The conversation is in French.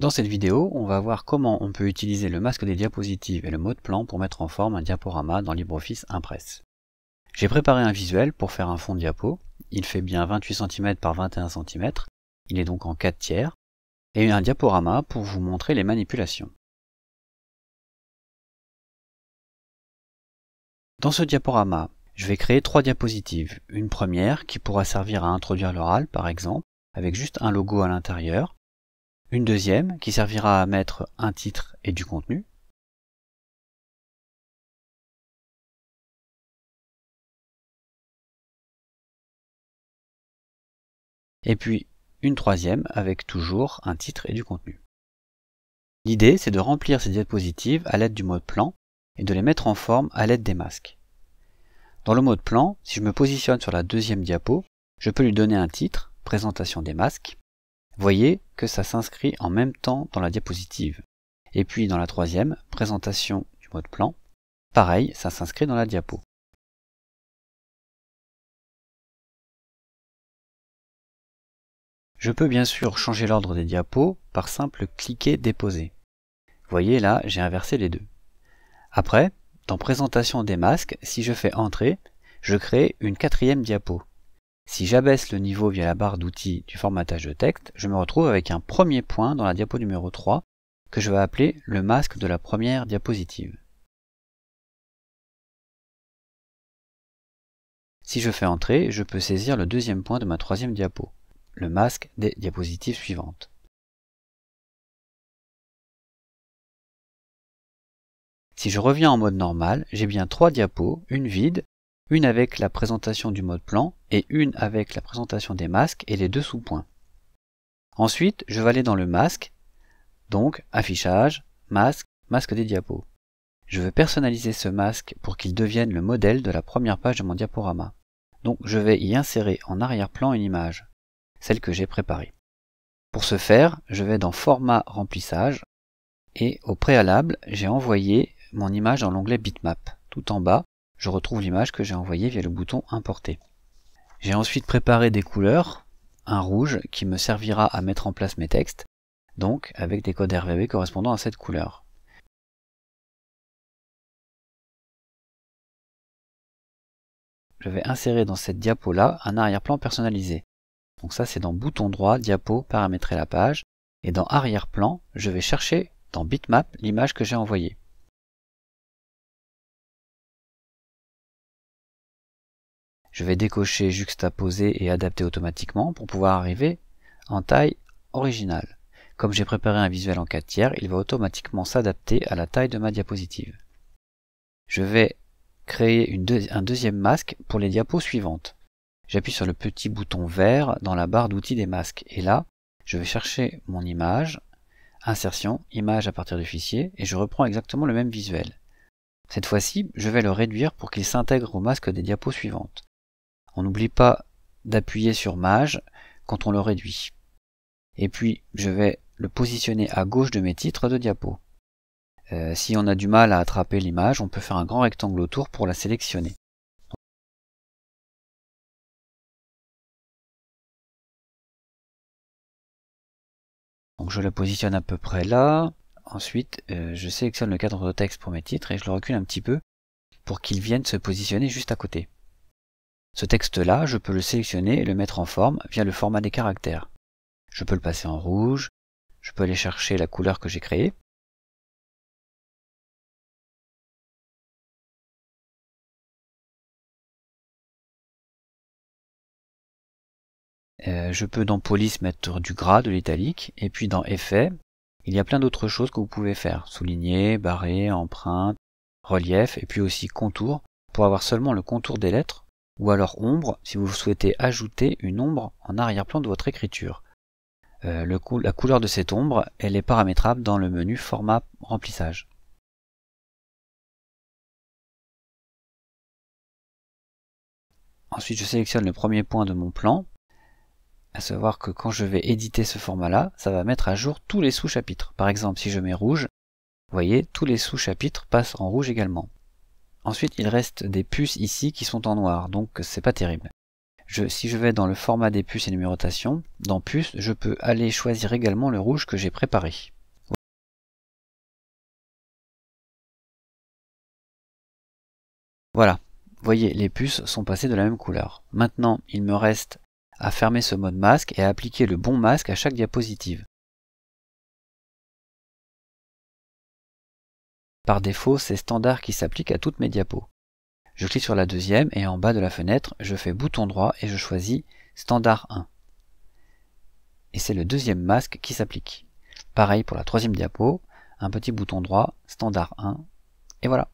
Dans cette vidéo, on va voir comment on peut utiliser le masque des diapositives et le mot de plan pour mettre en forme un diaporama dans LibreOffice Impress. J'ai préparé un visuel pour faire un fond de diapo. Il fait bien 28 cm par 21 cm, il est donc en 4 tiers, et un diaporama pour vous montrer les manipulations. Dans ce diaporama, je vais créer trois diapositives. Une première qui pourra servir à introduire l'oral, par exemple, avec juste un logo à l'intérieur, une deuxième qui servira à mettre un titre et du contenu, et puis une troisième avec toujours un titre et du contenu. L'idée, c'est de remplir ces diapositives à l'aide du mode plan et de les mettre en forme à l'aide des masques. Dans le mode plan, si je me positionne sur la deuxième diapo, je peux lui donner un titre, présentation des masques, Voyez que ça s'inscrit en même temps dans la diapositive. Et puis dans la troisième, présentation du mode plan, pareil, ça s'inscrit dans la diapo. Je peux bien sûr changer l'ordre des diapos par simple cliquer déposer. Voyez là, j'ai inversé les deux. Après, dans présentation des masques, si je fais entrer, je crée une quatrième diapo. Si j'abaisse le niveau via la barre d'outils du formatage de texte, je me retrouve avec un premier point dans la diapo numéro 3 que je vais appeler le masque de la première diapositive. Si je fais entrer, je peux saisir le deuxième point de ma troisième diapo, le masque des diapositives suivantes. Si je reviens en mode normal, j'ai bien trois diapos, une vide une avec la présentation du mode plan et une avec la présentation des masques et les deux sous-points. Ensuite, je vais aller dans le masque, donc affichage, masque, masque des diapos. Je veux personnaliser ce masque pour qu'il devienne le modèle de la première page de mon diaporama. Donc je vais y insérer en arrière-plan une image, celle que j'ai préparée. Pour ce faire, je vais dans format remplissage et au préalable, j'ai envoyé mon image dans l'onglet bitmap, tout en bas, je retrouve l'image que j'ai envoyée via le bouton Importer. J'ai ensuite préparé des couleurs, un rouge qui me servira à mettre en place mes textes, donc avec des codes RVB correspondant à cette couleur. Je vais insérer dans cette diapo là un arrière-plan personnalisé. Donc ça c'est dans bouton droit, diapo, paramétrer la page, et dans arrière-plan, je vais chercher dans bitmap l'image que j'ai envoyée. je vais décocher, juxtaposer et adapter automatiquement pour pouvoir arriver en taille originale. Comme j'ai préparé un visuel en 4 tiers, il va automatiquement s'adapter à la taille de ma diapositive. Je vais créer un deuxième masque pour les diapos suivantes. J'appuie sur le petit bouton vert dans la barre d'outils des masques et là, je vais chercher mon image, insertion, image à partir du fichier et je reprends exactement le même visuel. Cette fois-ci, je vais le réduire pour qu'il s'intègre au masque des diapos suivantes. On n'oublie pas d'appuyer sur Mage quand on le réduit. Et puis, je vais le positionner à gauche de mes titres de diapo. Euh, si on a du mal à attraper l'image, on peut faire un grand rectangle autour pour la sélectionner. Donc je le positionne à peu près là. Ensuite, euh, je sélectionne le cadre de texte pour mes titres et je le recule un petit peu pour qu'il vienne se positionner juste à côté. Ce texte-là, je peux le sélectionner et le mettre en forme via le format des caractères. Je peux le passer en rouge, je peux aller chercher la couleur que j'ai créée. Euh, je peux dans Police mettre du gras, de l'italique, et puis dans Effet, il y a plein d'autres choses que vous pouvez faire, souligner, barrer, empreinte, relief, et puis aussi contour, pour avoir seulement le contour des lettres, ou alors ombre si vous souhaitez ajouter une ombre en arrière-plan de votre écriture. Euh, le la couleur de cette ombre, elle est paramétrable dans le menu Format remplissage. Ensuite, je sélectionne le premier point de mon plan, à savoir que quand je vais éditer ce format-là, ça va mettre à jour tous les sous-chapitres. Par exemple, si je mets rouge, vous voyez, tous les sous-chapitres passent en rouge également. Ensuite, il reste des puces ici qui sont en noir, donc c'est pas terrible. si je vais dans le format des puces et numérotation, dans puces, je peux aller choisir également le rouge que j'ai préparé. Voilà, vous voyez, les puces sont passées de la même couleur. Maintenant, il me reste à fermer ce mode masque et à appliquer le bon masque à chaque diapositive. Par défaut, c'est standard qui s'applique à toutes mes diapos. Je clique sur la deuxième et en bas de la fenêtre, je fais bouton droit et je choisis Standard 1. Et c'est le deuxième masque qui s'applique. Pareil pour la troisième diapo, un petit bouton droit, Standard 1, et voilà.